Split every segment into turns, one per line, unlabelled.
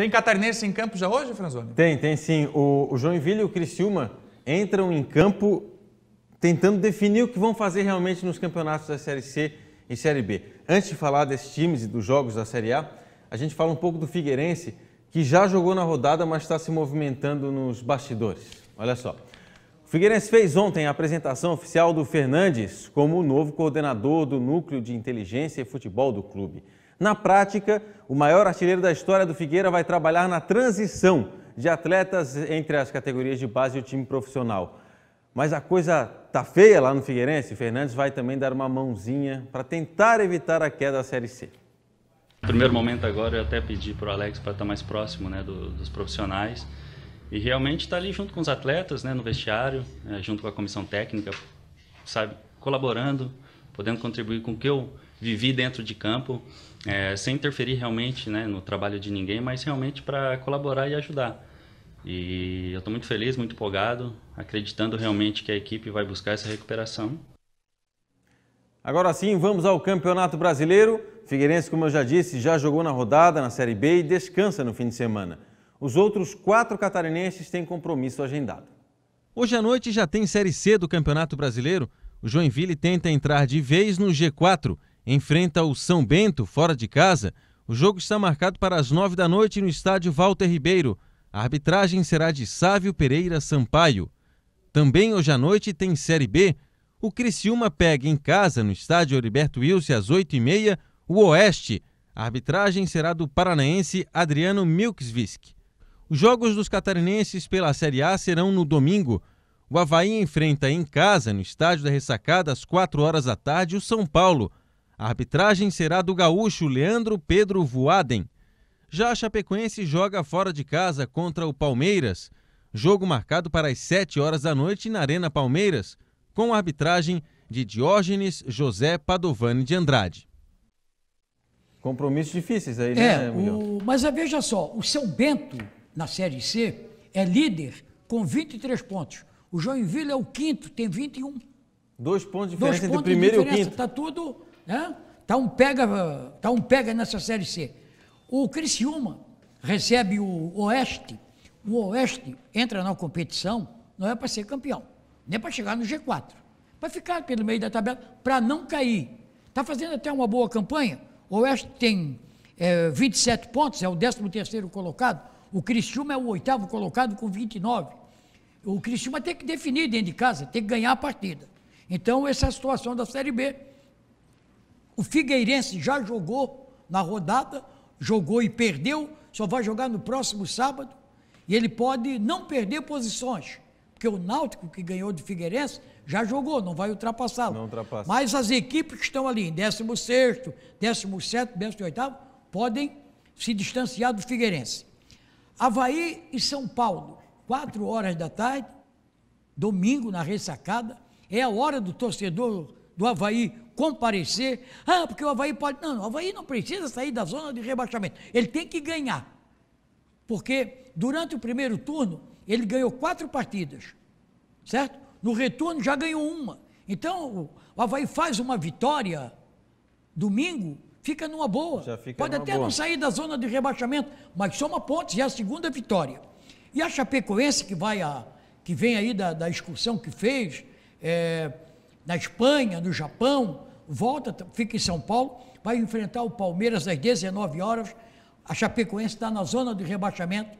Tem catarinense em campo já hoje, Franzoni? Tem, tem sim. O, o Joinville e o Criciúma entram em campo tentando definir o que vão fazer realmente nos campeonatos da Série C e Série B. Antes de falar desses times e dos jogos da Série A, a gente fala um pouco do Figueirense, que já jogou na rodada, mas está se movimentando nos bastidores. Olha só. O Figueirense fez ontem a apresentação oficial do Fernandes como o novo coordenador do Núcleo de Inteligência e Futebol do clube. Na prática, o maior artilheiro da história do Figueira vai trabalhar na transição de atletas entre as categorias de base e o time profissional. Mas a coisa tá feia lá no Figueirense. Fernandes vai também dar uma mãozinha para tentar evitar a queda da Série C. primeiro momento agora eu até pedi para o Alex para estar tá mais próximo né, do, dos profissionais e realmente estar tá ali junto com os atletas né, no vestiário, é, junto com a comissão técnica, sabe, colaborando, podendo contribuir com o que eu vivi dentro de campo, é, sem interferir realmente né, no trabalho de ninguém, mas realmente para colaborar e ajudar. E eu estou muito feliz, muito empolgado, acreditando realmente que a equipe vai buscar essa recuperação. Agora sim, vamos ao Campeonato Brasileiro. Figueirense, como eu já disse, já jogou na rodada na Série B e descansa no fim de semana. Os outros quatro catarinenses têm compromisso agendado. Hoje à noite já tem Série C do Campeonato Brasileiro. O Joinville tenta entrar de vez no G4 enfrenta o São Bento fora de casa. O jogo está marcado para as nove da noite no estádio Walter Ribeiro. A arbitragem será de Sávio Pereira Sampaio. Também hoje à noite tem Série B. O Criciúma pega em casa, no estádio Heriberto Wilson, às oito e meia. o Oeste. A arbitragem será do paranaense Adriano Milksvisk. Os jogos dos catarinenses pela Série A serão no domingo. O Havaí enfrenta em casa, no estádio da Ressacada, às 4 horas da tarde, o São Paulo. A arbitragem será do gaúcho Leandro Pedro Voaden. Já a Chapecoense joga fora de casa contra o Palmeiras. Jogo marcado para as 7 horas da noite na Arena Palmeiras, com a arbitragem de Diógenes José Padovani de Andrade. Compromissos difíceis aí, né? É, né,
o... Mas é, veja só, o seu Bento, na Série C, é líder com 23 pontos. O Joinville é o quinto, tem 21. Dois pontos de diferença Dois pontos entre o primeiro e o quinto. Está tudo Está Tá um pega, tá um pega nessa série C. O Criciúma recebe o Oeste. O Oeste entra na competição não é para ser campeão, nem para chegar no G4, para ficar pelo meio da tabela, para não cair. Está fazendo até uma boa campanha. O Oeste tem é, 27 pontos, é o 13º colocado. O Criciúma é o oitavo colocado com 29. O Criciúma tem que definir dentro de casa, tem que ganhar a partida. Então, essa é a situação da Série B o Figueirense já jogou na rodada, jogou e perdeu, só vai jogar no próximo sábado. E ele pode não perder posições, porque o Náutico que ganhou do Figueirense já jogou, não vai ultrapassá-lo. ultrapassa. Mas as equipes que estão ali em 16º, 17º, 18 podem se distanciar do Figueirense. Havaí e São Paulo, 4 horas da tarde, domingo na ressacada, é a hora do torcedor do Havaí comparecer. Ah, porque o Havaí pode. Não, o Havaí não precisa sair da zona de rebaixamento. Ele tem que ganhar. Porque durante o primeiro turno, ele ganhou quatro partidas. Certo? No retorno já ganhou uma. Então, o Havaí faz uma vitória domingo, fica numa boa. Fica pode numa até boa. não sair da zona de rebaixamento, mas soma pontos, e é a segunda vitória. E a Chapecoense, que vai a, que vem aí da, da excursão que fez é, na Espanha, no Japão, volta, fica em São Paulo, vai enfrentar o Palmeiras às 19 horas. A Chapecoense está na zona de rebaixamento.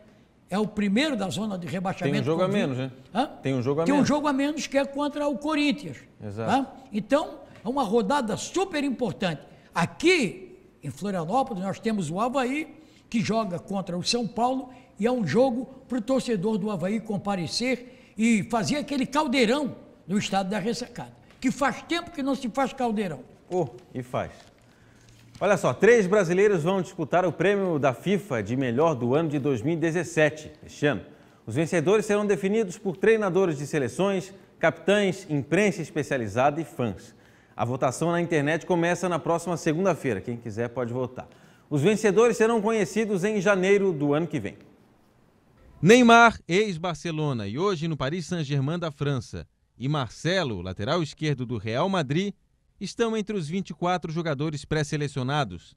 É o primeiro da zona de rebaixamento. Tem um jogo a menos, né? Hã? Tem um jogo a Tem menos. Tem um jogo a menos que é contra o Corinthians. Exato. Hã? Tá? Então, é uma rodada super importante. Aqui, em Florianópolis, nós temos o Havaí, que joga contra o São Paulo, e é um jogo para o torcedor do Havaí comparecer e fazer aquele caldeirão no estado da ressacada que faz tempo que não se faz caldeirão. Oh,
e faz. Olha só, três brasileiros vão disputar o prêmio da FIFA de melhor do ano de 2017, este ano. Os vencedores serão definidos por treinadores de seleções, capitães, imprensa especializada e fãs. A votação na internet começa na próxima segunda-feira. Quem quiser pode votar. Os vencedores serão conhecidos em janeiro do ano que vem. Neymar, ex-Barcelona e hoje no Paris Saint-Germain da França e Marcelo, lateral esquerdo do Real Madrid, estão entre os 24 jogadores pré-selecionados.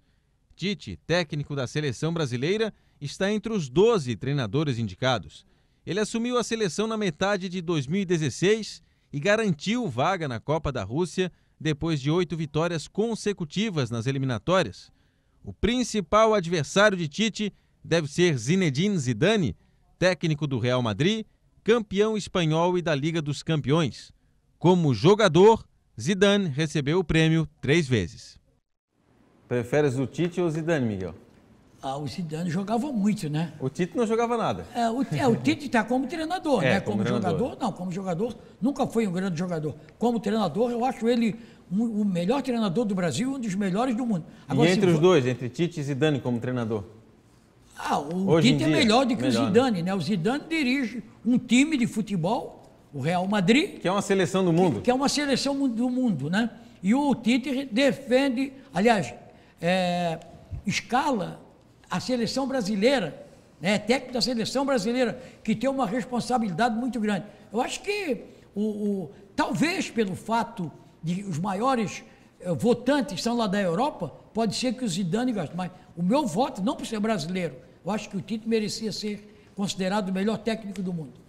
Tite, técnico da seleção brasileira, está entre os 12 treinadores indicados. Ele assumiu a seleção na metade de 2016 e garantiu vaga na Copa da Rússia depois de oito vitórias consecutivas nas eliminatórias. O principal adversário de Tite deve ser Zinedine Zidane, técnico do Real Madrid campeão espanhol e da Liga dos Campeões. Como jogador, Zidane recebeu o prêmio três vezes. Preferes o Tite ou o Zidane, Miguel?
Ah, o Zidane jogava muito, né?
O Tite não jogava nada.
É, o, é, o Tite está como treinador, é, né? Como, como treinador. jogador, não, como jogador, nunca foi um grande jogador. Como treinador, eu acho ele um, o melhor treinador do Brasil e um dos melhores do mundo. Agora, e entre os
dois, entre Tite e Zidane como treinador?
Ah, o Hoje Tite é melhor do que melhor, o né? Zidane, né? né? O Zidane dirige um time de futebol, o Real Madrid. Que é uma seleção do mundo. Que, que é uma seleção do mundo, né? E o Tite defende, aliás, é, escala a seleção brasileira, né? É técnico da seleção brasileira, que tem uma responsabilidade muito grande. Eu acho que o, o talvez pelo fato de os maiores é, votantes são lá da Europa, pode ser que o Zidane goste. mas o meu voto não por ser brasileiro, eu acho que o Tite merecia ser considerado o melhor técnico do mundo.